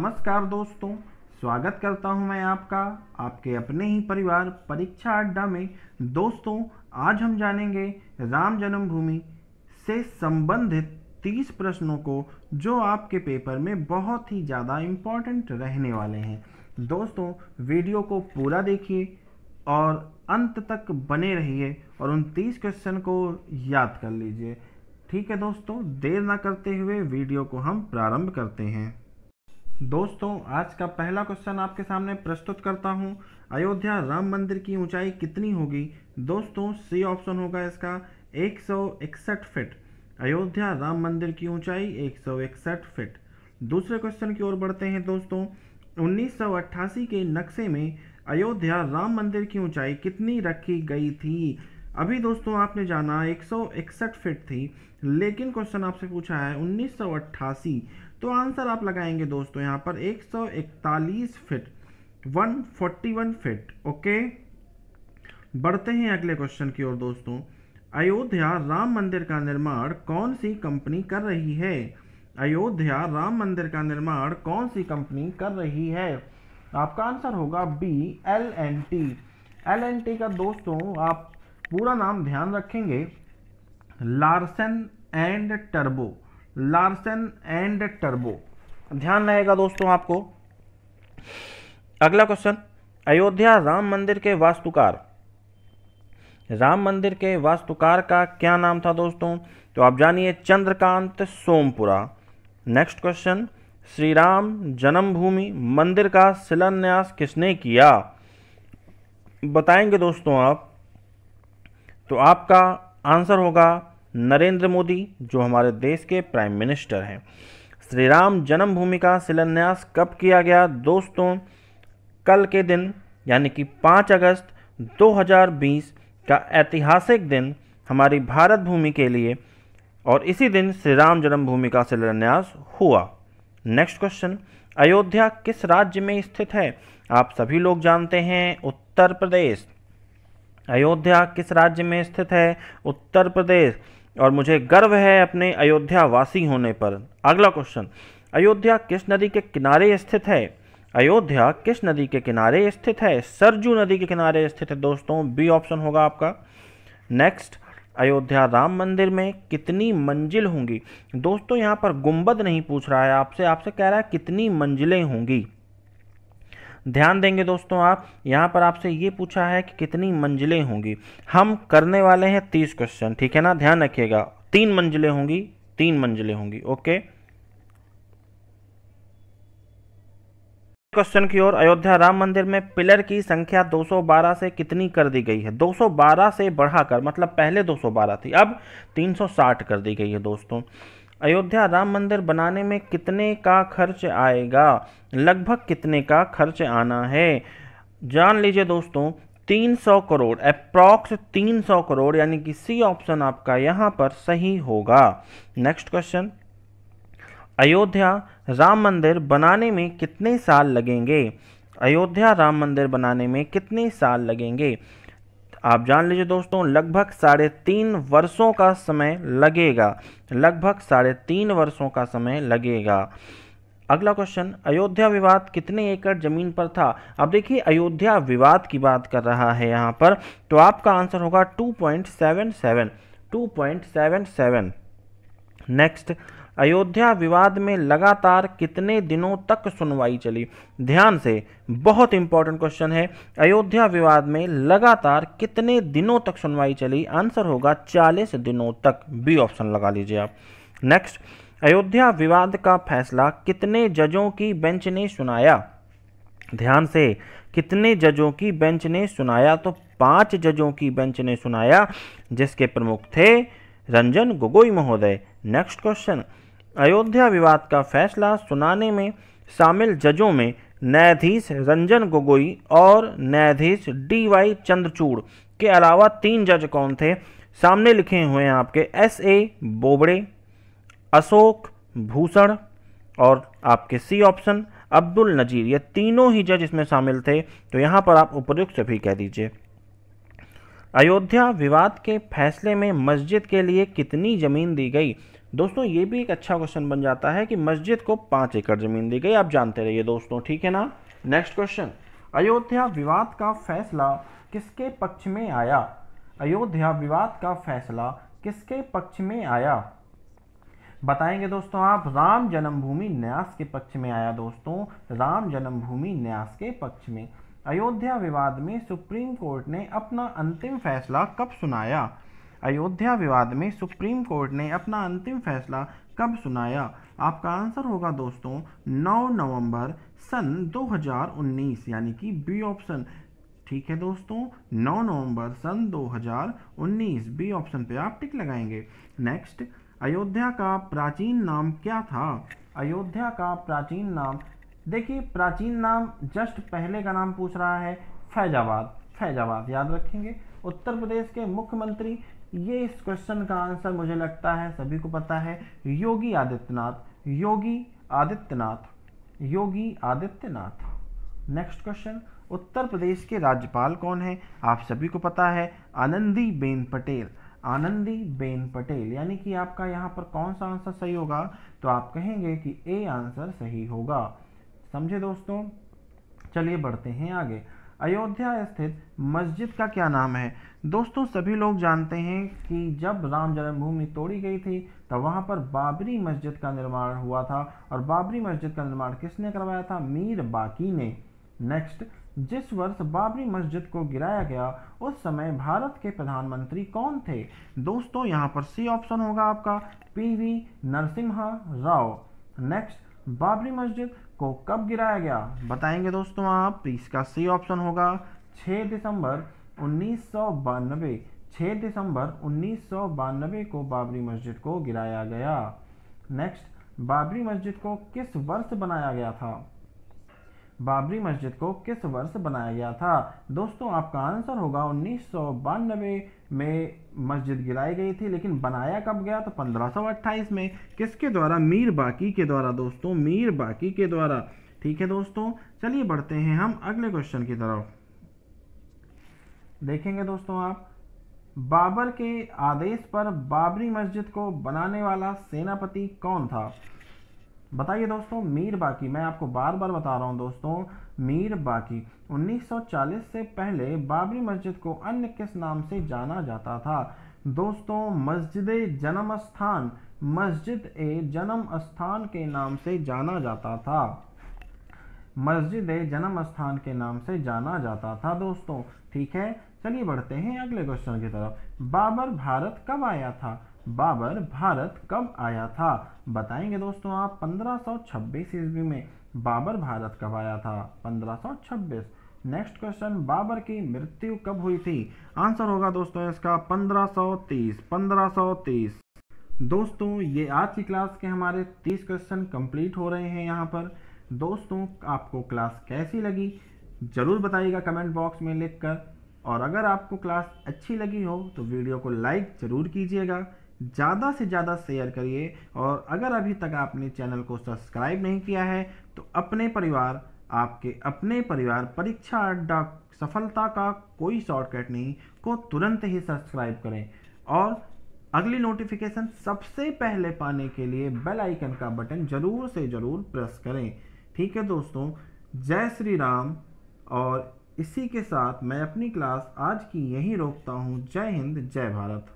नमस्कार दोस्तों स्वागत करता हूं मैं आपका आपके अपने ही परिवार परीक्षा अड्डा में दोस्तों आज हम जानेंगे राम जन्मभूमि से संबंधित तीस प्रश्नों को जो आपके पेपर में बहुत ही ज़्यादा इम्पॉर्टेंट रहने वाले हैं दोस्तों वीडियो को पूरा देखिए और अंत तक बने रहिए और उन तीस क्वेश्चन को याद कर लीजिए ठीक है दोस्तों देर ना करते हुए वीडियो को हम प्रारंभ करते हैं दोस्तों आज का पहला क्वेश्चन आपके सामने प्रस्तुत करता हूं अयोध्या राम मंदिर की ऊंचाई कितनी होगी दोस्तों सी ऑप्शन होगा इसका एक सौ इकसठ फिट अयोध्या राम मंदिर की ऊंचाई एक सौ इकसठ फिट दूसरे क्वेश्चन की ओर बढ़ते हैं दोस्तों 1988 के नक्शे में अयोध्या राम मंदिर की ऊंचाई कितनी रखी गई थी अभी दोस्तों आपने जाना एक सौ इकसठ फिट थी लेकिन क्वेश्चन आपसे पूछा है अट्ठासी तो आंसर आप लगाएंगे दोस्तों यहाँ पर 141 फिट 141 फिट ओके बढ़ते हैं अगले क्वेश्चन की ओर दोस्तों अयोध्या राम मंदिर का निर्माण कौन सी कंपनी कर रही है अयोध्या राम मंदिर का निर्माण कौन सी कंपनी कर रही है आपका आंसर होगा B L N T L N T का दोस्तों आप पूरा नाम ध्यान रखेंगे Larsen and Turbo Larsen and Turbo ध्यान रहेगा दोस्तों आपको अगला क्वेश्चन अयोध्या राम मंदिर के वास्तुकार राम मंदिर के वास्तुकार का क्या नाम था दोस्तों तो आप जानिए चंद्रकांत सोमपुरा नेक्स्ट क्वेश्चन श्री राम जन्मभूमि मंदिर का शिलान्यास किसने किया बताएंगे दोस्तों आप तो आपका आंसर होगा नरेंद्र मोदी जो हमारे देश के प्राइम मिनिस्टर हैं श्री राम जन्मभूमि का शिलान्यास कब किया गया दोस्तों कल के दिन यानी कि 5 अगस्त 2020 का ऐतिहासिक दिन हमारी भारत भूमि के लिए और इसी दिन श्री राम जन्मभूमि का शिलान्यास हुआ नेक्स्ट क्वेश्चन अयोध्या किस राज्य में स्थित है आप सभी लोग जानते हैं उत्तर प्रदेश अयोध्या किस राज्य में स्थित है उत्तर प्रदेश और मुझे गर्व है अपने अयोध्या वासी होने पर अगला क्वेश्चन अयोध्या किस नदी के किनारे स्थित है अयोध्या किस नदी के किनारे स्थित है सरजू नदी के किनारे स्थित है दोस्तों बी ऑप्शन होगा आपका नेक्स्ट अयोध्या राम मंदिर में कितनी मंजिल होंगी दोस्तों यहाँ पर गुंबद नहीं पूछ रहा है आपसे आपसे कह रहा है कितनी मंजिलें होंगी ध्यान देंगे दोस्तों आप यहाँ पर आपसे ये पूछा है कि कितनी मंजिलें होंगी हम करने वाले हैं तीस क्वेश्चन ठीक है ना ध्यान रखिएगा तीन मंजिलें होंगी तीन मंजिलें होंगी ओके क्वेश्चन की ओर अयोध्या राम मंदिर में पिलर की संख्या 212 से कितनी कर दी गई है 212 से बढ़ाकर मतलब पहले 212 थी अब 360 कर दी गई है दोस्तों अयोध्या राम मंदिर बनाने में कितने का खर्च आएगा लगभग कितने का खर्च आना है जान लीजिए दोस्तों 300 करोड़ अप्रॉक्स 300 करोड़ यानी कि सी ऑप्शन आपका यहाँ पर सही होगा नेक्स्ट क्वेश्चन अयोध्या राम मंदिर बनाने में कितने साल लगेंगे अयोध्या राम मंदिर बनाने में कितने साल लगेंगे आप जान लीजिए दोस्तों लगभग साढ़े तीन वर्षों का समय लगेगा लगभग साढ़े तीन वर्षों का समय लगेगा अगला क्वेश्चन अयोध्या विवाद कितने एकड़ जमीन पर था अब देखिए अयोध्या विवाद की बात कर रहा है यहाँ पर तो आपका आंसर होगा 2.77 2.77 नेक्स्ट अयोध्या विवाद में लगातार कितने दिनों तक सुनवाई चली ध्यान से बहुत इंपॉर्टेंट क्वेश्चन है अयोध्या विवाद में लगातार कितने दिनों तक सुनवाई चली आंसर होगा 40 दिनों तक बी ऑप्शन लगा लीजिए आप नेक्स्ट अयोध्या विवाद का फैसला कितने जजों की बेंच ने सुनाया ध्यान से कितने जजों की बेंच ने सुनाया तो पांच जजों की बेंच ने सुनाया जिसके प्रमुख थे रंजन गोगोई महोदय नेक्स्ट क्वेश्चन अयोध्या विवाद का फैसला सुनाने में शामिल जजों में न्यायाधीश रंजन गोगोई और न्यायाधीश डी वाई चंद्रचूड़ के अलावा तीन जज कौन थे सामने लिखे हुए हैं आपके एस ए बोबड़े अशोक भूषण और आपके सी ऑप्शन अब्दुल नजीर ये तीनों ही जज इसमें शामिल थे तो यहाँ पर आप उपयुक्त भी कह दीजिए अयोध्या विवाद के फैसले में मस्जिद के लिए कितनी ज़मीन दी गई दोस्तों ये भी एक अच्छा क्वेश्चन बन जाता है कि मस्जिद को पाँच एकड़ ज़मीन दी गई आप जानते रहिए दोस्तों ठीक है ना नेक्स्ट क्वेश्चन अयोध्या विवाद का फैसला किसके पक्ष में आया अयोध्या विवाद का फैसला किसके पक्ष में आया बताएंगे दोस्तों आप राम जन्मभूमि न्यास के पक्ष में आया दोस्तों राम जन्मभूमि न्यास के पक्ष में अयोध्या विवाद में सुप्रीम कोर्ट ने अपना अंतिम फैसला कब सुनाया अयोध्या विवाद में सुप्रीम कोर्ट ने अपना अंतिम फैसला कब सुनाया आपका आंसर होगा दोस्तों 9 नवंबर सन 2019 यानी कि बी ऑप्शन ठीक है दोस्तों 9 नवंबर सन 2019 बी ऑप्शन पे आप टिक लगाएंगे नेक्स्ट अयोध्या का प्राचीन नाम क्या था अयोध्या का प्राचीन नाम देखिए प्राचीन नाम जस्ट पहले का नाम पूछ रहा है फैजाबाद फैजाबाद अच्छा याद रखेंगे उत्तर प्रदेश के मुख्यमंत्री ये इस क्वेश्चन का आंसर मुझे लगता है सभी को पता है योगी आदित्यनाथ योगी आदित्यनाथ योगी आदित्यनाथ नेक्स्ट क्वेश्चन उत्तर प्रदेश के राज्यपाल कौन है आप सभी को पता है आनंदी बेन पटेल आनंदी बेन पटेल यानी कि आपका यहाँ पर कौन सा आंसर सही होगा तो आप कहेंगे कि ए आंसर सही होगा समझे दोस्तों चलिए बढ़ते हैं आगे अयोध्या स्थित मस्जिद का क्या नाम है दोस्तों सभी लोग जानते हैं कि जब राम जन्मभूमि तोड़ी गई थी तब वहाँ पर बाबरी मस्जिद का निर्माण हुआ था और बाबरी मस्जिद का निर्माण किसने करवाया था मीर बाकी ने नेक्स्ट जिस वर्ष बाबरी मस्जिद को गिराया गया उस समय भारत के प्रधानमंत्री कौन थे दोस्तों यहाँ पर सी ऑप्शन होगा आपका वी नरसिम्हा राव नेक्स्ट बाबरी मस्जिद को कब गिराया गया बताएंगे दोस्तों आप तो इसका सही ऑप्शन होगा 6 दिसंबर उन्नीस सौ बानबे छः दिसंबर उन्नीस सौ को बाबरी मस्जिद को गिराया गया नेक्स्ट बाबरी मस्जिद को किस वर्ष बनाया गया था बाबरी मस्जिद को किस वर्ष बनाया गया था दोस्तों आपका आंसर होगा उन्नीस में मस्जिद गिराई गई थी लेकिन बनाया कब गया तो 1528 में किसके द्वारा मीर बाकी के द्वारा दोस्तों मीर बाकी के द्वारा ठीक है दोस्तों चलिए बढ़ते हैं हम अगले क्वेश्चन की तरफ देखेंगे दोस्तों आप बाबर के आदेश पर बाबरी मस्जिद को बनाने वाला सेनापति कौन था बताइए दोस्तों मीर बाकी मैं आपको बार बार बता रहा हूँ दोस्तों मीर बाकी 1940 से पहले बाबरी मस्जिद को अन्य किस नाम से जाना जाता था दोस्तों मस्जिद जन्म स्थान मस्जिद ए जन्म स्थान के नाम से जाना जाता था मस्जिद जन्म स्थान के नाम से जाना जाता था दोस्तों ठीक है चलिए बढ़ते हैं अगले क्वेश्चन की तरफ बाबर भारत कब आया था बाबर भारत कब आया था बताएंगे दोस्तों आप 1526 ईस्वी में बाबर भारत कब आया था 1526 नेक्स्ट क्वेश्चन बाबर की मृत्यु कब हुई थी आंसर होगा दोस्तों इसका 1530 1530 दोस्तों ये आज की क्लास के हमारे 30 क्वेश्चन कंप्लीट हो रहे हैं यहाँ पर दोस्तों आपको क्लास कैसी लगी ज़रूर बताइएगा कमेंट बॉक्स में लिखकर और अगर आपको क्लास अच्छी लगी हो तो वीडियो को लाइक ज़रूर कीजिएगा ज़्यादा से ज़्यादा शेयर करिए और अगर अभी तक आपने चैनल को सब्सक्राइब नहीं किया है तो अपने परिवार आपके अपने परिवार परीक्षा अड्डा सफलता का कोई शॉर्टकट नहीं को तुरंत ही सब्सक्राइब करें और अगली नोटिफिकेशन सबसे पहले पाने के लिए बेल आइकन का बटन ज़रूर से ज़रूर प्रेस करें ठीक है दोस्तों जय श्री राम और इसी के साथ मैं अपनी क्लास आज की यहीं रोकता हूँ जय हिंद जय भारत